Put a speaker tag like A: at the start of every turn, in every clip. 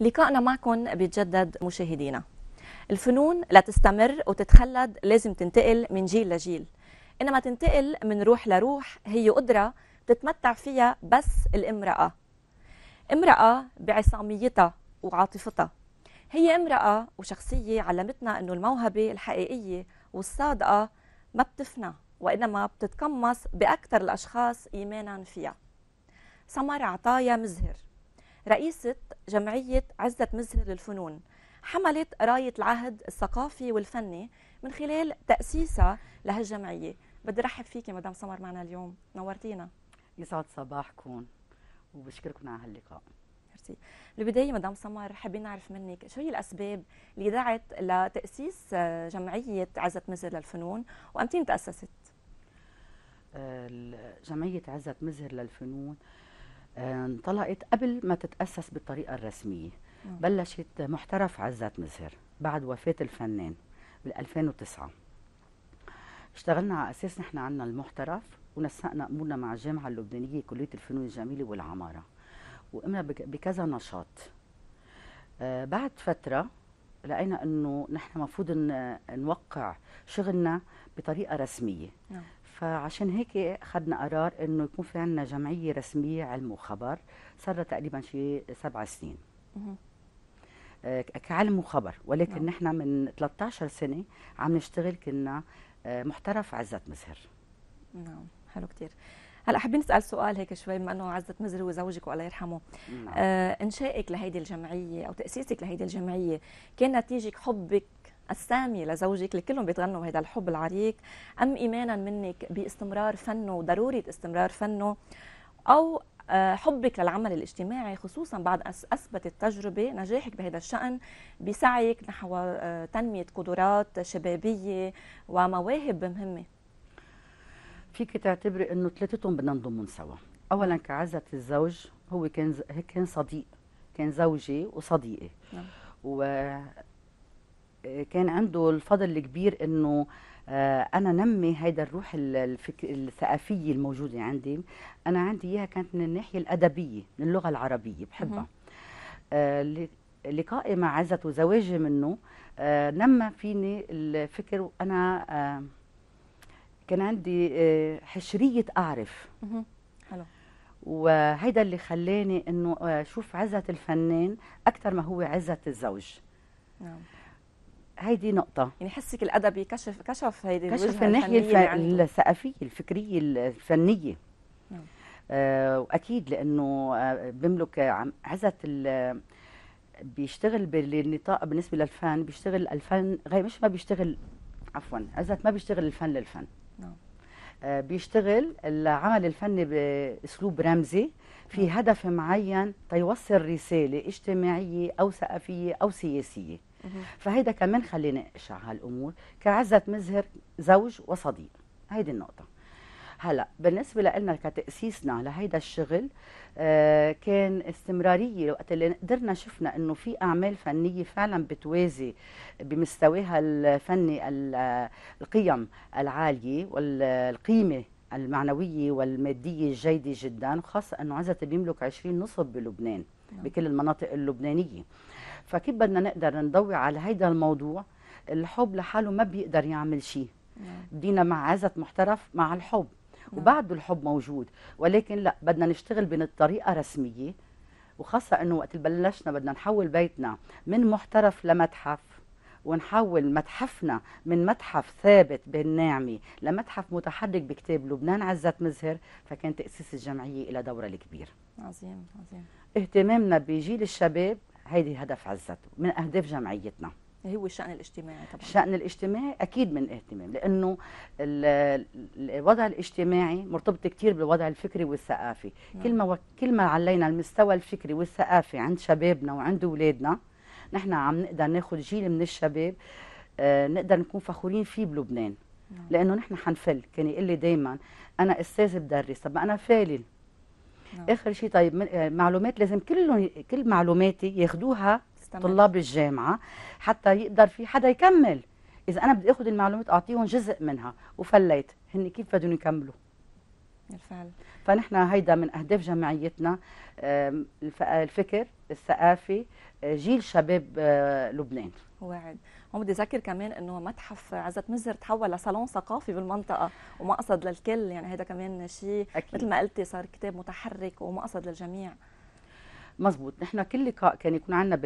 A: لقائنا معكم بيتجدد مشاهدينا الفنون لا تستمر وتتخلد لازم تنتقل من جيل لجيل إنما تنتقل من روح لروح هي قدرة بتتمتع فيها بس الامرأة امرأة بعصاميتها وعاطفتها هي امرأة وشخصية علمتنا أنه الموهبة الحقيقية والصادقة ما بتفنى وإنما بتتقمص بأكثر الأشخاص إيمانا فيها سمر عطايا مزهر رئيسة جمعية عزة مزهر للفنون حملت راية العهد الثقافي والفني من خلال تأسيسها لهالجمعية بدي رحب فيكي مدام سمر معنا اليوم نورتينا
B: يسعد صباحكم وبشكركم على هاللقاء
A: ميرسي بالبدايه مدام سمر حابين نعرف منك شو هي الاسباب اللي دعت لتاسيس جمعيه عزة مزهر للفنون وامتين تاسست
B: آه، جمعيه عزة مزهر للفنون انطلقت قبل ما تتأسس بالطريقة الرسمية آه. بلشت محترف عزت مزهر بعد وفاة الفنان بال 2009 اشتغلنا على اساس نحن عندنا المحترف ونسقنا امورنا مع الجامعه اللبنانيه كليه الفنون الجميله والعماره وقمنا بكذا نشاط آه بعد فتره لقينا انه نحن المفروض نوقع شغلنا بطريقه رسميه آه. فعشان هيك اخذنا قرار انه يكون في عندنا جمعيه رسميه علم وخبر صار تقريبا شيء سبع سنين آه، كعلم وخبر ولكن نعم. نحن من 13 سنه عم نشتغل كنا آه، محترف عزت مزهر نعم حلو كثير
A: هلا حابين نسال سؤال هيك شوي بما انه عزت هو زوجك والله يرحمه نعم. آه انشائك لهيدي الجمعيه او تاسيسك لهيدي الجمعيه كان نتيجه حبك السامي لزوجك اللي كلهم بيتغنوا هذا الحب العريق أم إيمانا منك باستمرار فنه وضرورة استمرار فنه أو آه، حبك للعمل الاجتماعي خصوصا بعد أثبت التجربة نجاحك بهذا الشأن بسعيك نحو آه، تنمية قدرات شبابية
B: ومواهب مهمة فيك تعتبري انه ثلاثتهم بدنا نضمهم سوا اولا كعزة الزوج هو كان كان صديق كان زوجي وصديقي نعم. و كان عنده الفضل الكبير انه آه، انا نمي هيدا الروح الثقافيه الموجوده عندي انا عندي اياها كانت من الناحيه الادبيه من اللغه العربيه بحبها آه، لقائي مع عزت وزواجي منه آه، نمى فيني الفكر وانا كان عندي حشريه اعرف وهيدا اللي خلاني انه اشوف عزه الفنان اكثر ما هو عزه الزوج نعم هيدي نقطة يعني حسك الأدبي كشف
A: كشف هيدي كشف الناحية الف... يعني.
B: الثقافية الفكرية الفنية نعم. آه وأكيد لأنه آه، بملك هذا بيشتغل بالنطاق بالنسبة للفن بيشتغل الفن غير مش ما بيشتغل عفوا عزت ما بيشتغل الفن للفن نعم. آه بيشتغل العمل الفني بأسلوب رمزي في نعم. هدف معين تيوصل رسالة اجتماعية أو ثقافية أو سياسية فهيدا كمان خلينا اقشع هالامور كعزه مزهر زوج وصديق هيدي النقطه هلا بالنسبه لنا كتاسيسنا لهيدا الشغل آه كان استمراريه وقت اللي قدرنا شفنا انه في اعمال فنيه فعلا بتوازي بمستواها الفني القيم العاليه والقيمه المعنويه والماديه الجيده جدا وخاصه انه عزت بيملك 20 نصب بلبنان نعم. بكل المناطق اللبنانيه فكيف بدنا نقدر نضوي على هيدا الموضوع الحب لحاله ما بيقدر يعمل شيء بدينا نعم. مع عزة محترف مع الحب نعم. وبعده الحب موجود ولكن لا بدنا نشتغل بطريقه رسميه وخاصه انه وقت بلشنا بدنا نحول بيتنا من محترف لمتحف ونحول متحفنا من متحف ثابت بالناعمة لمتحف متحرك بكتاب لبنان عزت مزهر فكان تأسيس الجمعية إلى دورة الكبير
A: عظيم عظيم
B: اهتمامنا بجيل الشباب هيدي هدف عزته من أهداف جمعيتنا هو الشأن الاجتماعي طبعا الشأن الاجتماعي أكيد من اهتمام لأنه الوضع الاجتماعي مرتبط كثير بالوضع الفكري والثقافي نعم. كل ما كل ما علينا المستوى الفكري والثقافي عند شبابنا وعند أولادنا نحن عم نقدر ناخذ جيل من الشباب آه نقدر نكون فخورين فيه بلبنان نعم. لأنه نحن حنفل كان يقول لي دايما أنا أستاذ بدرس طب أنا فالل نعم. اخر شيء طيب آه، معلومات لازم كل كل معلوماتي ياخذوها طلاب الجامعه حتى يقدر في حدا يكمل اذا انا بدي اخذ المعلومات اعطيهم جزء منها وفليت هن كيف بدهم يكملوا بالفعل فنحن هيدا من اهداف جمعيتنا الفكر الثقافي آه، جيل شباب آه، لبنان
A: واعد هون بدي اذكر كمان انه متحف عزت مزر تحول لصالون ثقافي بالمنطقه ومقصد للكل يعني هذا كمان شيء مثل ما قلتي صار كتاب متحرك ومقصد للجميع
B: مزبوط نحن كل لقاء كان يكون عندنا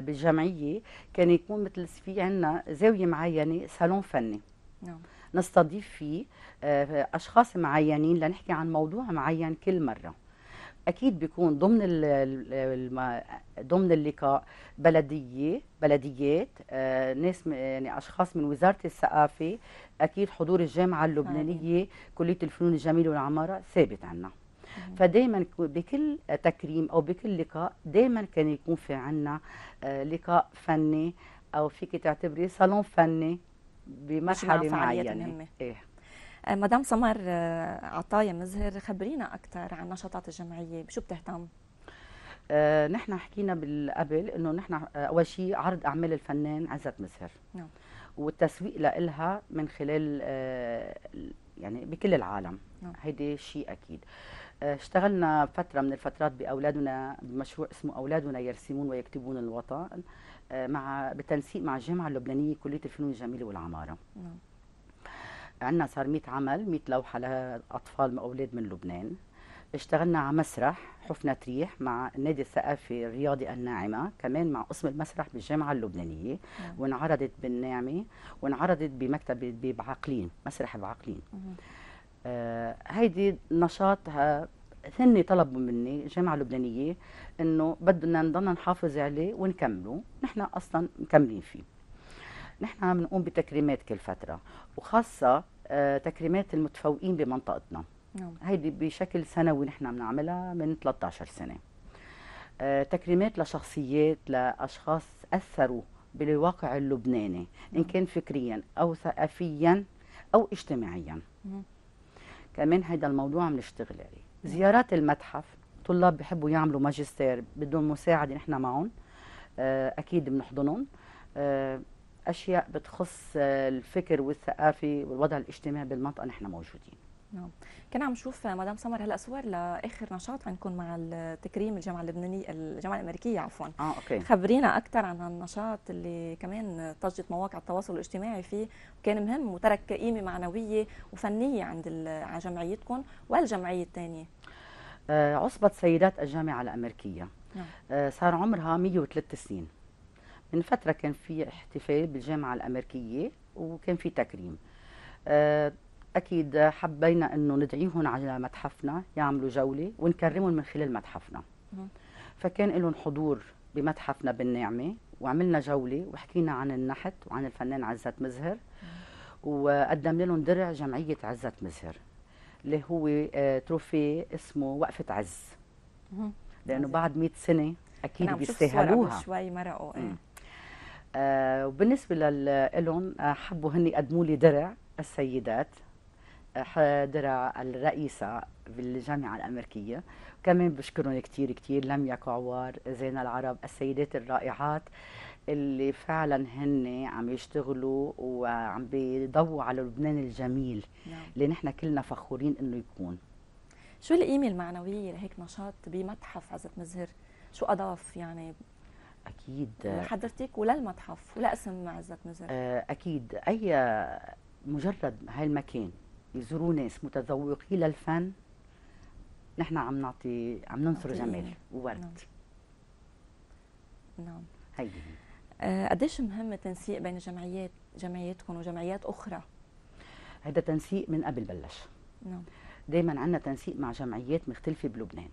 B: بالجمعيه كان يكون مثل في عندنا زاويه معينه صالون فني نعم نستضيف فيه آه، اشخاص معينين لنحكي عن موضوع معين كل مره اكيد بيكون ضمن ضمن اللقاء بلديه بلديات آه، ناس يعني اشخاص من وزاره الثقافه اكيد حضور الجامعه اللبنانيه كليه الفنون الجميله والعماره ثابت عنا فدائما بكل تكريم او بكل لقاء دائما كان يكون في عنا آه، لقاء فني او فيك تعتبري صالون فني بمرحله معينه
A: ايه آه، مدام سمر آه، عطايا مزهر خبرينا اكثر عن نشاطات الجمعيه بشو بتهتم
B: آه، نحن حكينا بالقبل انه نحن اول شيء عرض اعمال الفنان عزت مزهر نعم. والتسويق لها من خلال يعني بكل العالم نعم. هيدي شيء اكيد اشتغلنا فتره من الفترات باولادنا بمشروع اسمه اولادنا يرسمون ويكتبون الوطن مع بالتنسيق مع الجامعه اللبنانيه كليه الفنون الجميله والعماره نعم. عندنا صار 100 عمل 100 لوحه لاطفال واولاد من لبنان اشتغلنا على مسرح حفنة ريح مع النادي الثقافي الرياضي الناعمة كمان مع قسم المسرح بالجامعة اللبنانية نعم. وانعرضت بالناعمة وانعرضت بمكتب بعقلين مسرح بعقلين آه هيدي نشاطها آه، هن طلبوا مني الجامعة اللبنانية انه بدنا نضلنا نحافظ عليه ونكمله نحن اصلا مكملين فيه نحن عم نقوم بتكريمات كل فترة وخاصة تكريمات المتفوقين بمنطقتنا نعم. هيدي بشكل سنوي نحن بنعملها من 13 سنه آه، تكريمات لشخصيات لاشخاص اثروا بالواقع اللبناني ان نعم. كان فكريا او ثقافيا او اجتماعيا كمان هذا الموضوع عم نشتغل عليه زيارات المتحف طلاب بحبوا يعملوا ماجستير بدهم مساعده نحن معهم آه، اكيد بنحضنهم آه، اشياء بتخص الفكر والثقافي والوضع الاجتماعي بالمنطقه نحن موجودين
A: نعم كان عم نشوف مدام سمر هلا صور لاخر نشاط عندكم مع التكريم الجامعه اللبنانيه الجامعه الامريكيه عفوا اه اوكي خبرينا اكثر عن هالنشاط اللي كمان طجت مواقع التواصل الاجتماعي فيه وكان مهم وترك قيمه معنويه وفنيه عند على جمعيتكم والجمعيه الثانيه
B: آه عصبه سيدات الجامعه الامريكيه نعم. آه صار عمرها 103 سنين من فترة كان في احتفال بالجامعة الأمريكية وكان في تكريم آه، أكيد حبينا أنه ندعيهم على متحفنا يعملوا جولة ونكرمهم من خلال متحفنا فكان لهم حضور بمتحفنا بالنعمة وعملنا جولة وحكينا عن النحت وعن الفنان عزت مزهر وقدمنا لهم درع جمعية عزت مزهر اللي هو آه، تروفي اسمه وقفة عز لأنه بعد 100 سنة أكيد بيستاهلوها شوي مرقوا إيه. آه، وبالنسبه لهم آه، حبوا هن يقدموا لي درع السيدات آه، درع الرئيسة بالجامعة الأمريكية كمان بشكرهم كثير لم لميا عوار زين العرب السيدات الرائعات اللي فعلا هن عم يشتغلوا وعم بيضووا على لبنان الجميل نعم. اللي نحن كلنا فخورين انه يكون
A: شو القيمة المعنوية لهيك نشاط بمتحف عزت مزهر؟ شو أضاف يعني
B: اكيد لحضرتك
A: ولا المتحف ولا اسم عزت نزار
B: آه، اكيد اي مجرد هاي المكان يزوروا ناس متذوقين للفن نحن عم نعطي عم ننثر جمال وورد نعم, نعم. هي هيدي
A: آه، قديش مهم التنسيق بين جمعيات جمعياتكم وجمعيات اخرى
B: هذا تنسيق من قبل بلش نعم دائما عندنا تنسيق مع جمعيات مختلفه بلبنان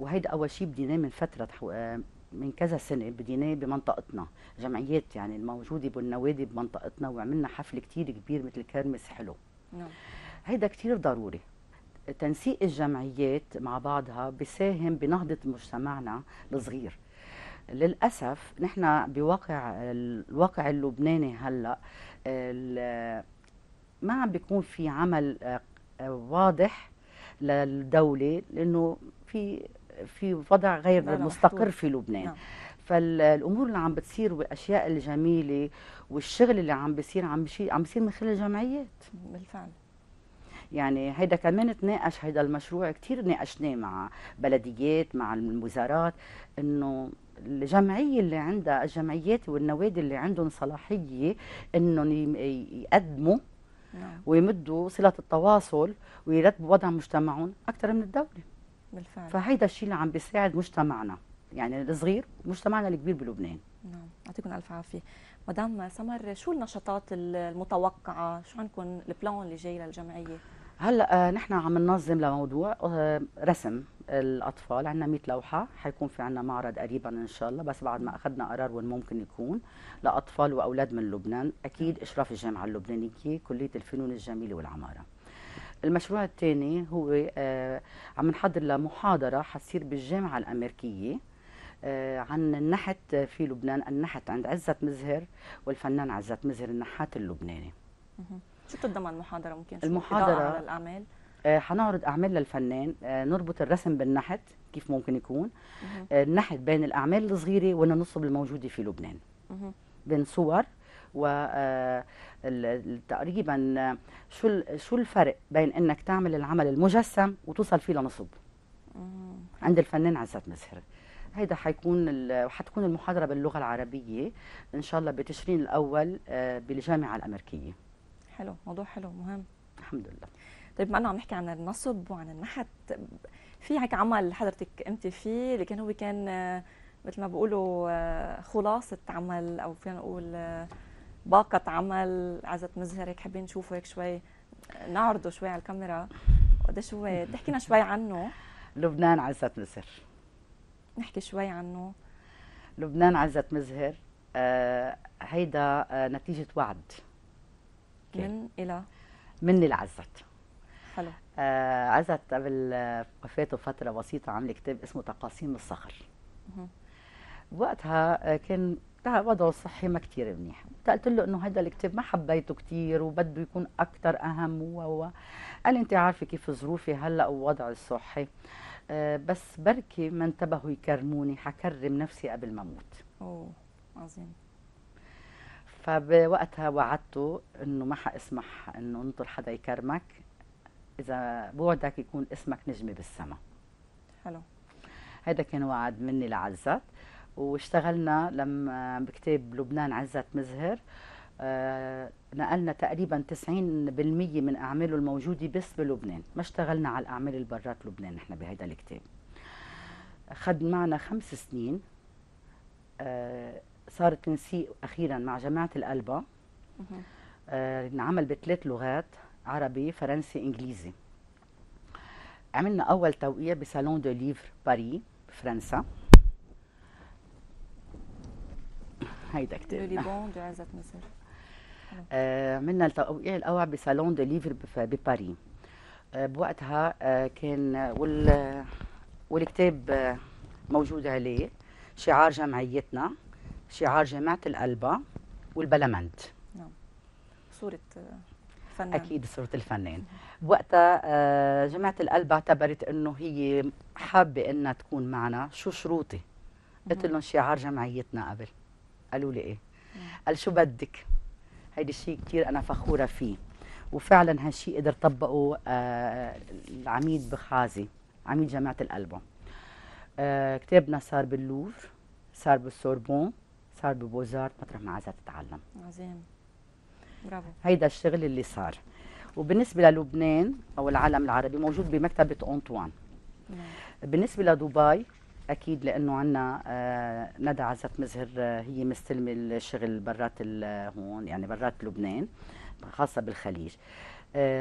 B: وهيدا اول شيء بديناه من فتره آه، من كذا سنه بديناه بمنطقتنا جمعيات يعني الموجوده بالنوادي بمنطقتنا وعملنا حفل كتير كبير مثل كرمس حلو نعم. هيدا كتير ضروري تنسيق الجمعيات مع بعضها بساهم بنهضه مجتمعنا الصغير للاسف نحن بواقع الواقع اللبناني هلا ما عم بيكون في عمل آه، واضح للدوله لانه في في وضع غير لا لا مستقر في لبنان نعم. فالامور اللي عم بتصير والاشياء الجميله والشغل اللي عم بيصير عم بيصير عم بيصير من خلال الجمعيات بالفعل يعني هيدا كمان تناقش هيدا المشروع كثير ناقشناه مع بلديات مع الوزارات انه الجمعية اللي عندها الجمعيات والنوادي اللي عندهم صلاحية انهم يقدموا نعم. ويمدوا صلة التواصل ويرتبوا وضع مجتمعهم أكثر من الدولة بالفعل فهيدا الشيء اللي عم بيساعد مجتمعنا يعني الصغير مجتمعنا الكبير بلبنان نعم يعطيكم الف عافيه
A: مدام سمر شو النشاطات المتوقعه شو عندكم البلان اللي جاي للجمعيه
B: هلا آه، نحن عم ننظم لموضوع آه، رسم الاطفال عندنا 100 لوحه حيكون في عندنا معرض قريبا ان شاء الله بس بعد ما اخذنا قرار وين ممكن يكون لاطفال واولاد من لبنان اكيد نعم. اشراف الجامعه اللبنانيه كليه الفنون الجميله والعماره المشروع الثاني هو آه، عم نحضر لمحاضرة حتصير بالجامعة الأمريكية آه، عن النحت في لبنان النحت عند عزت مزهر والفنان عزت مزهر النحات اللبناني
A: شو بتتضمن المحاضرة ممكن المحاضرة على الأعمال
B: آه، حنعرض أعمال للفنان نربط الرسم بالنحت كيف ممكن يكون النحت بين الأعمال الصغيرة والنصب الموجودة في لبنان بين صور و آه، تقريبا شو شو الفرق بين انك تعمل العمل المجسم وتوصل فيه لنصب عند الفنان عزت مسهر هيدا حيكون حتكون المحاضره باللغه العربيه ان شاء الله بتشرين الاول آه، بالجامعه الامريكيه
A: حلو موضوع حلو مهم الحمد لله طيب ما عم نحكي عن النصب وعن النحت في هيك عمل حضرتك انت فيه اللي كان هو كان آه، مثل ما بيقولوا خلاصه عمل او فينا نقول باقة عمل عزت مزهر هيك حابين نشوفه هيك شوي نعرضه شوي على الكاميرا قديش هو تحكينا شوي عنه
B: لبنان عزت مزهر
A: نحكي شوي عنه
B: لبنان عزت مزهر آه هيدا آه نتيجة وعد كي. من إلى مني لعزت حلو آه عزت قبل آه، وفاته فترة بسيطة عمل كتاب اسمه تقاسيم الصخر وقتها آه، كان وقتها وضعه الصحي ما كتير منيح قلت له انه هذا الكتاب ما حبيته كتير وبده يكون اكثر اهم و قال انت عارفه كيف ظروفي هلا ووضعي الصحي آه، بس بركي ما انتبهوا يكرموني حكرم نفسي قبل ما اموت اوه عظيم فبوقتها وعدته انه ما حاسمح انه انطر حدا يكرمك اذا بوعدك يكون اسمك نجمه بالسماء حلو هذا كان وعد مني لعزت واشتغلنا لما بكتاب لبنان عزت مزهر آه، نقلنا تقريبا 90% من اعماله الموجوده بس بلبنان ما اشتغلنا على الاعمال اللي برات لبنان نحن بهذا الكتاب خد معنا خمس سنين آه، صار التنسيق اخيرا مع جامعه القلبه آه، انعمل بثلاث لغات عربي فرنسي انجليزي عملنا اول توقيع بسالون دو ليفر باري بفرنسا هيدا دو عزت مصر عملنا التوقيع الاول بسالون دو ليفر بباريس آه، بوقتها آه، كان آه، وال والكتاب موجود عليه شعار جمعيتنا شعار جامعة القلبة والبلمنت
A: نعم صورة
B: فنان أكيد صورة الفنان وقتها جامعة القلبة اعتبرت أنه هي حابة أنها تكون معنا شو شروطي قلت لهم شعار جمعيتنا قبل قالوا لي ايه قال شو بدك هيدي شيء كثير انا فخوره فيه وفعلا هالشيء قدر طبقه آه العميد بخازي عميد جامعه القلب آه كتابنا صار باللوفر صار بالسوربون صار ببوزارت مطرح ما عايزه تتعلم عظيم برافو هيدا الشغل اللي صار وبالنسبه للبنان او العالم العربي موجود بمكتبه انطوان بالنسبه لدبي اكيد لانه عندنا آه، ندى عزت مزهر آه، هي مستلمه الشغل برات آه، هون يعني برات لبنان خاصه بالخليج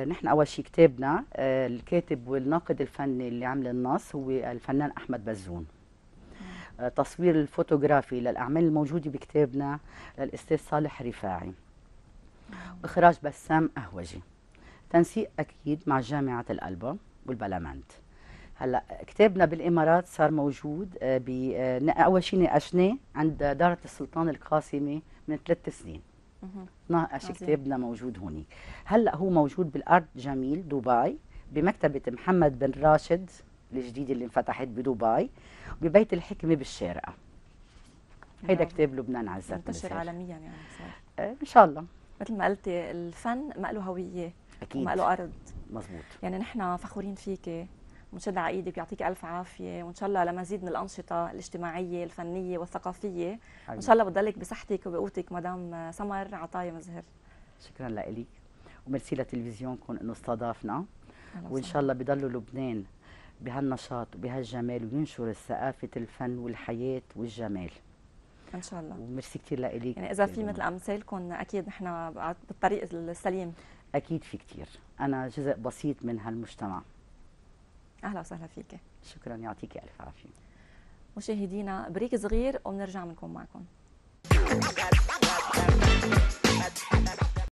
B: نحن اول شيء كتابنا الكاتب والناقد الفني اللي عمل النص هو الفنان احمد بزون تصوير الفوتوغرافي للاعمال الموجوده بكتابنا للاستاذ صالح رفاعي واخراج بسام اهوجي تنسيق اكيد مع جامعه الالبا والبلامنت هلا كتابنا بالامارات صار موجود آه، ب آه، اول شيء ناقشناه عند داره السلطان القاسمي من ثلاث سنين ناقش كتابنا موجود هونيك هلا هو موجود بالارت جميل دبي بمكتبه محمد بن راشد الجديده اللي انفتحت بدبي وببيت الحكمه بالشارقه هيدا نعم. كتاب لبنان عزت منتشر عالميا
A: يعني صار. آه، ان شاء الله مثل ما قلتي الفن ما له هويه اكيد ما له ارض مزبوط يعني نحن فخورين فيكي على ايدك بيعطيك الف عافيه وان شاء الله لمزيد من الانشطه الاجتماعيه الفنيه والثقافيه وان شاء الله بتضلك بصحتك وبقوتك مدام سمر عطايا مزهر
B: شكرا لك وميرسي لتلفزيونكم انه استضافنا وان شاء الله بضلوا لبنان بهالنشاط وبهالجمال وينشر ثقافه الفن والحياه والجمال ان شاء الله وميرسي كثير لك يعني اذا في مثل
A: امثالكم اكيد نحن بالطريق السليم
B: اكيد في كثير انا جزء بسيط من هالمجتمع
A: اهلا وسهلا فيك
B: شكرا يعطيك الف عافيه
A: مشاهدينا بريك صغير وبنرجع بنكون معكم